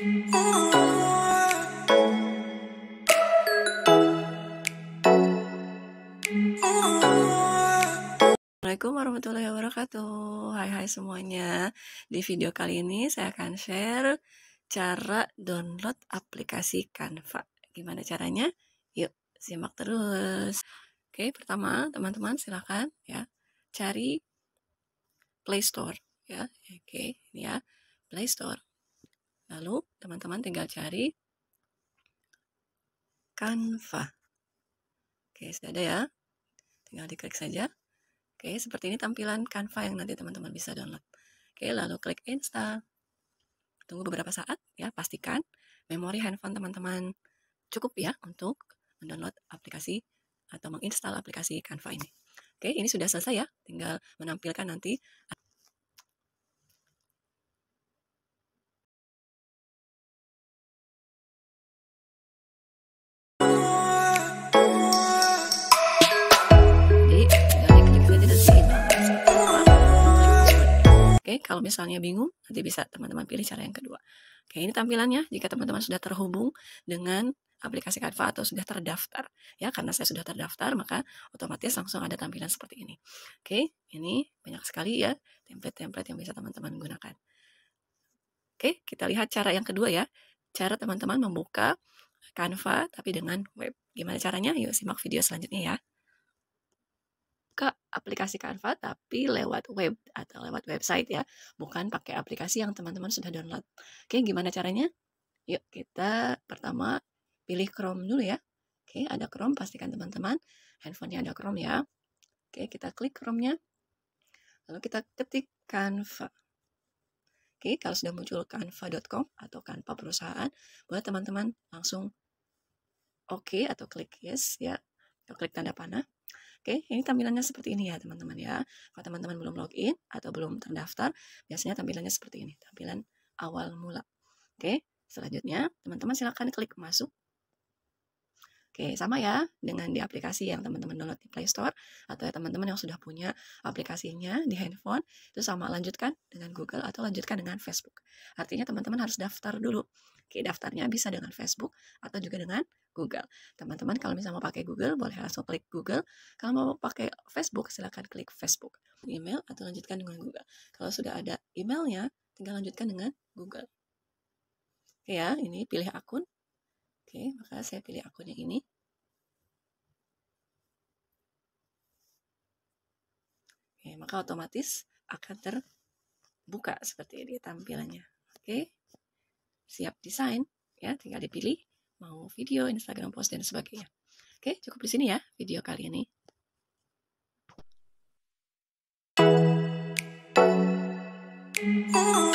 Assalamualaikum warahmatullahi wabarakatuh Hai hai semuanya Di video kali ini saya akan share Cara download aplikasi Canva Gimana caranya? Yuk simak terus Oke pertama teman-teman silahkan ya Cari Play Store ya Oke ini ya Play Store Lalu teman-teman tinggal cari Canva. Oke, sudah ada ya. Tinggal diklik saja. Oke, seperti ini tampilan Canva yang nanti teman-teman bisa download. Oke, lalu klik install. Tunggu beberapa saat ya, pastikan memori handphone teman-teman cukup ya untuk mendownload aplikasi atau menginstal aplikasi Canva ini. Oke, ini sudah selesai ya. Tinggal menampilkan nanti Kalau misalnya bingung, nanti bisa teman-teman pilih cara yang kedua. Oke, ini tampilannya jika teman-teman sudah terhubung dengan aplikasi Canva atau sudah terdaftar. Ya, karena saya sudah terdaftar, maka otomatis langsung ada tampilan seperti ini. Oke, ini banyak sekali ya template-template yang bisa teman-teman gunakan. Oke, kita lihat cara yang kedua ya. Cara teman-teman membuka Canva tapi dengan web. Gimana caranya? Yuk simak video selanjutnya ya buka aplikasi Canva tapi lewat web atau lewat website ya, bukan pakai aplikasi yang teman-teman sudah download. Oke, gimana caranya? Yuk kita pertama pilih Chrome dulu ya. Oke, ada Chrome, pastikan teman-teman handphonenya ada Chrome ya. Oke, kita klik Chrome-nya. Lalu kita ketik Canva. Oke, kalau sudah muncul canva.com atau Canva perusahaan, boleh teman-teman langsung oke okay atau klik yes ya. Atau klik tanda panah. Oke, ini tampilannya seperti ini ya teman-teman ya. Kalau teman-teman belum login atau belum terdaftar, biasanya tampilannya seperti ini, tampilan awal mula. Oke, selanjutnya teman-teman silakan klik masuk Oke, sama ya dengan di aplikasi yang teman-teman download di Play Store atau ya teman-teman yang sudah punya aplikasinya di handphone, itu sama lanjutkan dengan Google atau lanjutkan dengan Facebook. Artinya teman-teman harus daftar dulu. Oke, daftarnya bisa dengan Facebook atau juga dengan Google. Teman-teman kalau misalnya mau pakai Google, boleh langsung klik Google. Kalau mau pakai Facebook, silakan klik Facebook. Email atau lanjutkan dengan Google. Kalau sudah ada emailnya, tinggal lanjutkan dengan Google. Oke ya, ini pilih akun, Oke, maka saya pilih akun yang ini. Oke, maka otomatis akan terbuka seperti ini tampilannya. Oke, siap desain ya, tinggal dipilih mau video, Instagram post dan sebagainya. Oke, cukup di sini ya video kali ini. Oh.